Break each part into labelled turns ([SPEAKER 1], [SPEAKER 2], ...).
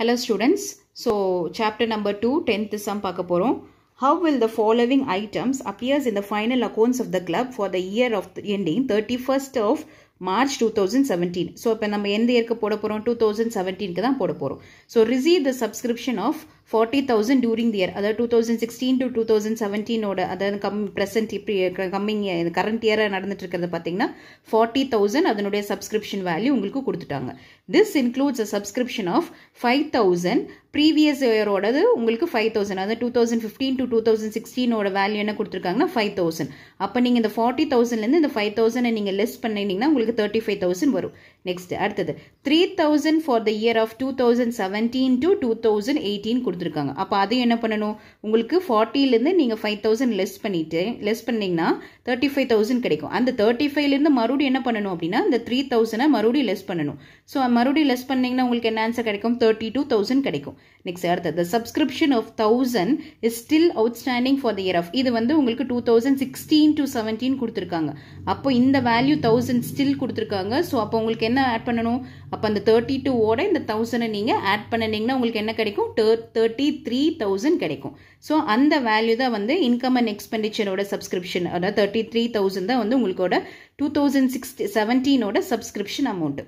[SPEAKER 1] hello students so chapter number two tenth sum பார்க்க போகிறோம் how will the following items appears in the final accounts of the club for the year of ending thirty first of March two thousand seventeen so இப்போ நம்ம எந்த இயருக்கு போட போகிறோம் two thousand செவன்டீனுக்கு தான் போட போகிறோம் so receive the subscription of forty thousand during the year அதாவது two thousand sixteen to two thousand செவன்டீனோட அதாவது கம் ப்ரெசென்ட் இப்படி கம்மிங் கரண்ட் இயராக நடந்துட்டு இருக்கிறது பார்த்தீங்கன்னா ஃபார்ட்டி தௌசண்ட் அதனுடைய சப்ஸ்கிரிப்ஷன் வேல்யூ உங்களுக்கு கொடுத்துட்டாங்க this includes a subscription of five thousand previous இயரோடது உங்களுக்கு ஃபைவ் தௌசண்ட் அதாவது two thousand fifteen to two thousand சிக்ஸ்டீனோட வேல்யூ என்ன கொடுத்துருக்காங்கன்னா ஃபைவ் தௌசண்ட் அப்போ நீங்கள் இந்த ஃபார்ட்டி தௌசண்ட்லேருந்து இந்த ஃபைவ் தௌசண்டை நீங்கள் லெஸ் பண்ணிங்கன்னா உங்களுக்கு தேர்ட்டி ஃபைவ் தௌசண்ட் வரும் நெக்ஸ்ட் அடுத்தது three thousand for the year of two thousand seventeen to two thousand eighteen கொடுத்து கொடுத்துருக்காங்க அப்போ அதையும் என்ன பண்ணணும் உங்களுக்கு ஃபார்ட்டிலேருந்து நீங்கள் ஃபைவ் தௌசண்ட் லெஸ் பண்ணிவிட்டு லெஸ் பண்ணிங்கன்னா தேர்ட்டி ஃபைவ் தௌசண்ட் கிடைக்கும் அந்த தேர்ட்டி ஃபைவ்லேருந்து மறுபடியும் என்ன பண்ணணும் அப்படின்னா அந்த த்ரீ தௌசண்டை மறுபடியும் லெஸ் பண்ணணும் ஸோ மறுபடியும் லெஸ் பண்ணிங்கன்னா உங்களுக்கு என்ன ஆன்சர் கிடைக்கும் தேர்ட்டி டூ தௌசண்ட் கிடைக்கும் நெக்ஸ்ட் அடுத்தது subscription of thousand is still outstanding for the year of இது வந்து உங்களுக்கு two thousand sixteen to seventeen கொடுத்துருக்காங்க அப்போ இந்த வேல்யூ தௌசண்ட் ஸ்டில் கொடுத்துருக்காங்க ஸோ அப்போ உங்களுக்கு என்ன ஆட் பண்ணணும் அப்போ அந்த தேர்ட்டி டூவோட இந்த தௌசண்டை நீங்கள் ஆட் பண்ணினீங்கன்னா உங்களுக்கு என்ன கிடைக்கும் தேர்ட் தேர்ட்டி த்ரீ தௌசண்ட் கிடைக்கும் ஸோ அந்த வேல்யூ தான் வந்து இன்கம் அண்ட் எக்ஸ்பெண்டிச்சரோட சப்ஸ்கிரிப்ஷன் அதாவது தேர்ட்டி த்ரீ தௌசண்ட் தான் வந்து உங்களோட டூ தௌசண்ட் சிக்ஸ்டி செவன்டீனோட சப்ஸ்கிரிப்ஷன் அமௌண்ட்டு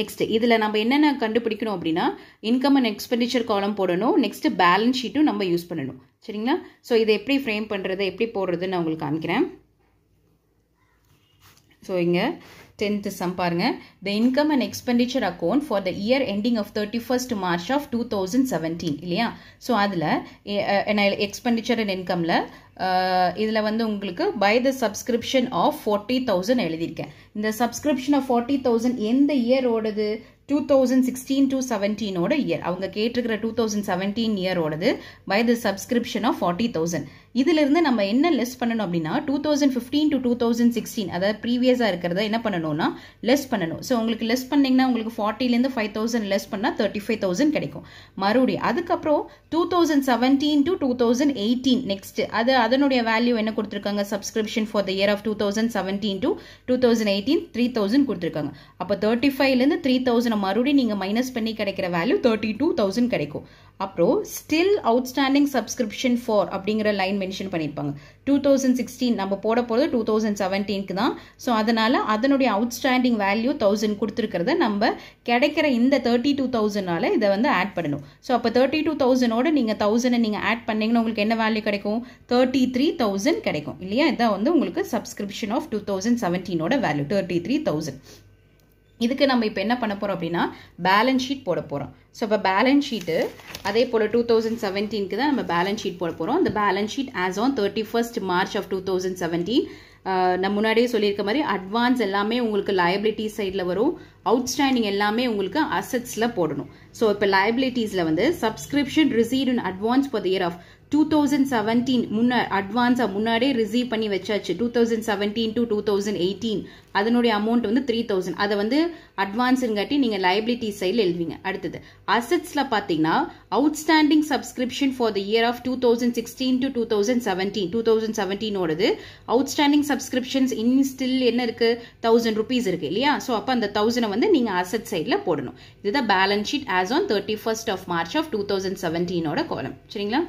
[SPEAKER 1] நெக்ஸ்ட் இதில் நம்ம என்னென்ன கண்டுபிடிக்கணும் அப்படின்னா இன்கம் அண்ட் எக்ஸ்பெண்டிச்சர் காலம் போடணும் நெக்ஸ்ட் பேலன்ஸ் ஷீட்டும் நம்ம யூஸ் பண்ணணும் சரிங்களா ஸோ இதை எப்படி ஃப்ரேம் பண்ணுறது எப்படி போடுறதுன்னு நான் உங்களுக்கு காமிக்கிறேன் ஸோ இங்கே டென்த்து சம் பாருங்க the income and expenditure account for the year ending of thirty first March of two thousand seventeen இல்லையா ஸோ அதில் எக்ஸ்பெண்டிச்சர் அண்ட் இன்கமில் இதில் வந்து உங்களுக்கு by the subscription of forty thousand எழுதியிருக்கேன் இந்த சப்ஸ்கிரிப்ஷன் ஆஃப் ஃபார்ட்டி தௌசண்ட் எந்த இயரோடது டூ தௌசண்ட் சிக்ஸ்டீன் டூ செவன்டீனோட இயர் அவங்க கேட்டிருக்கிற டூ தௌசண்ட் செவன்டீன் இயரோடது by the subscription of forty thousand இதிலிருந்து நம்ம என்ன லெஸ் பண்ணணும் அப்படின்னா two thousand fifteen to two thousand sixteen அதாவது ப்ரீவியஸாக இருக்கிறத என்ன பண்ணணும்னா லெஸ் பண்ணணும் ஸோ உங்களுக்கு லெஸ் பண்ணிங்கன்னா உங்களுக்கு ஃபார்ட்டிலேருந்து ஃபைவ் தௌசண்ட் லெஸ் பண்ணால் தேர்ட்டி ஃபைவ் தௌசண்ட் கிடைக்கும் மறுபடியும் அதுக்கப்புறம் two thousand seventeen to two thousand eighteen next அது அதனுடைய வேல்யூ என்ன கொடுத்துருக்காங்க subscription for the year of two thousand seventeen to two thousand eighteen three thousand கொடுத்துருக்காங்க அப்போ தேர்ட்டி ஃபைவ்லேருந்து த்ரீ தௌசண்ட் மறுபடியும் நீங்கள் மைனஸ் பண்ணி கிடைக்கிற வேல்யூ தேர்ட்டி டூ தௌசண்ட் கிடைக்கும் அப்புறம் ஸ்டில் அவுட்ஸ்டாண்டிங் சப்ஸ்கிரிப்ஷன் ஃபார் அப்படிங்கிற லைன் மென்ஷன் பண்ணியிருப்பாங்க டூ தௌசண்ட் சிக்ஸ்டீன் நம்ம போட போகிறது டூ தௌசண்ட் செவன்டீனுக்கு தான் ஸோ அதனால் அதனுடைய அவுட்ஸ்டாண்டிங் வேல்யூ தௌசண்ட் கொடுத்துருக்கிறத நம்ம கிடைக்கிற இந்த தேர்ட்டி டூ தௌசண்ட்னால இதை வந்து ஆட் பண்ணணும் ஸோ அப்போ தேர்ட்டி டூ தௌசண்டோட நீங்கள் தௌசண்டை நீங்கள் ஆட் பண்ணிங்கன்னா உங்களுக்கு என்ன வேல்யூ கிடைக்கும் தேர்ட்டி த்ரீ தௌசண்ட் கிடைக்கும் இல்லையா இதான் வந்து உங்களுக்கு சப்ஸ்கிரிப்ஷன் ஆஃப் டூ தௌசண்ட் செவன்டீனோட வேல்யூ தேர்ட்டி த்ரீ தௌசண்ட் இதுக்கு நம்ம இப்போ என்ன பண்ண போகிறோம் அப்படின்னா பேலன்ஸ் ஷீட் போட போகிறோம் ஸோ இப்போ பேலன்ஸ் ஷீட்டு அதே போல் டூ தௌசண்ட் செவன்டீனுக்கு தான் நம்ம பேலன்ஸ் ஷீட் போட போகிறோம் அந்த balance sheet as on thirty first March of two thousand seventeen நம்ம முன்னாடியே சொல்லியிருக்க மாதிரி அட்வான்ஸ் எல்லாமே உங்களுக்கு லயபிலிட்டி சைடில் வரும் அவுட்ஸ்டாண்டிங் எல்லாமே உங்களுக்கு அசட்ஸில் போடணும் ஸோ இப்போ லயபிலிட்டிஸில் வந்து subscription receive in advance for the year of two thousand seventeen முன்ன அட்வான்ஸாக முன்னாடியே ரிசீவ் பண்ணி வச்சாச்சு two thousand seventeen to two thousand eighteen அதனுடைய அமௌண்ட் வந்து த்ரீ தௌசண்ட் அதை வந்து அட்வான்ஸுங்காட்டி நீங்கள் லைபிலிட்டி சைடில் எழுதுவீங்க அடுத்தது அசட்ஸில் பார்த்தீங்கன்னா outstanding subscription for the year of two thousand sixteen to two thousand seventeen two thousand செவன்டீனோடது அவுட்ஸ்டாண்டிங் சப்ஸ்கிரிப்ஷன்ஸ் இன் ஸ்டில் என்ன இருக்குது தௌசண்ட் ருபீஸ் இருக்குது இல்லையா ஸோ அப்போ அந்த தௌசண்டை வந்து நீங்கள் அசட் சைடில் போடணும் இதுதான் balance sheet as on thirty first of March of two thousand seventeen காலம் சரிங்களா